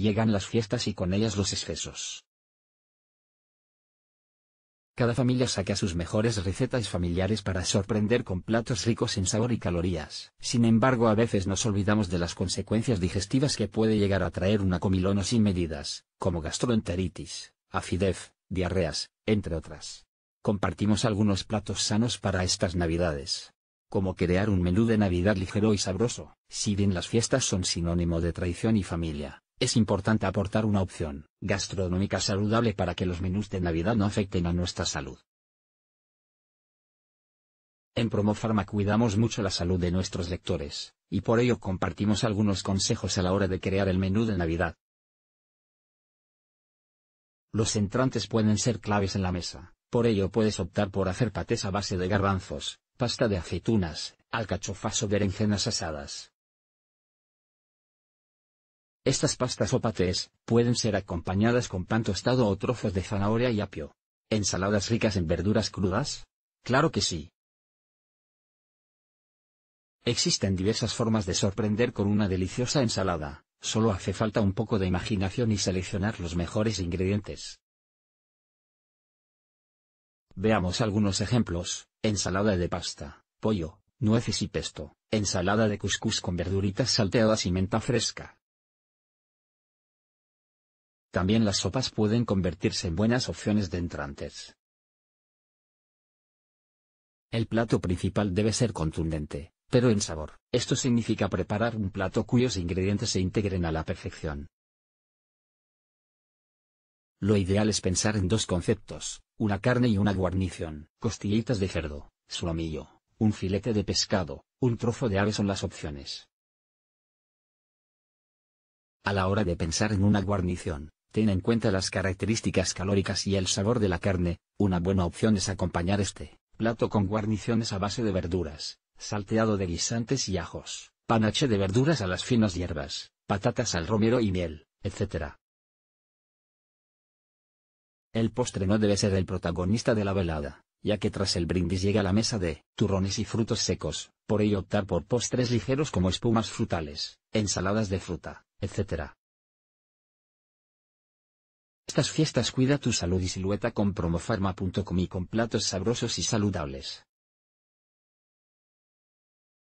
llegan las fiestas y con ellas los excesos. Cada familia saca sus mejores recetas familiares para sorprender con platos ricos en sabor y calorías. Sin embargo, a veces nos olvidamos de las consecuencias digestivas que puede llegar a traer una comilona sin medidas, como gastroenteritis, afidez, diarreas, entre otras. Compartimos algunos platos sanos para estas navidades. Como crear un menú de Navidad ligero y sabroso, si bien las fiestas son sinónimo de traición y familia, es importante aportar una opción gastronómica saludable para que los menús de Navidad no afecten a nuestra salud. En Promofarma cuidamos mucho la salud de nuestros lectores, y por ello compartimos algunos consejos a la hora de crear el menú de Navidad. Los entrantes pueden ser claves en la mesa, por ello puedes optar por hacer patés a base de garbanzos, pasta de aceitunas, alcachofas o berenjenas asadas, estas pastas o patés, pueden ser acompañadas con pan tostado o trozos de zanahoria y apio. ¿Ensaladas ricas en verduras crudas? Claro que sí. Existen diversas formas de sorprender con una deliciosa ensalada, solo hace falta un poco de imaginación y seleccionar los mejores ingredientes. Veamos algunos ejemplos, ensalada de pasta, pollo, nueces y pesto, ensalada de couscous con verduritas salteadas y menta fresca, también las sopas pueden convertirse en buenas opciones de entrantes. El plato principal debe ser contundente, pero en sabor. Esto significa preparar un plato cuyos ingredientes se integren a la perfección. Lo ideal es pensar en dos conceptos, una carne y una guarnición. Costillitas de cerdo, solomillo, un filete de pescado, un trozo de ave son las opciones. A la hora de pensar en una guarnición, Ten en cuenta las características calóricas y el sabor de la carne, una buena opción es acompañar este plato con guarniciones a base de verduras, salteado de guisantes y ajos, panache de verduras a las finas hierbas, patatas al romero y miel, etc. El postre no debe ser el protagonista de la velada, ya que tras el brindis llega la mesa de turrones y frutos secos, por ello optar por postres ligeros como espumas frutales, ensaladas de fruta, etc. Estas fiestas cuida tu salud y silueta con promofarma.com y con platos sabrosos y saludables.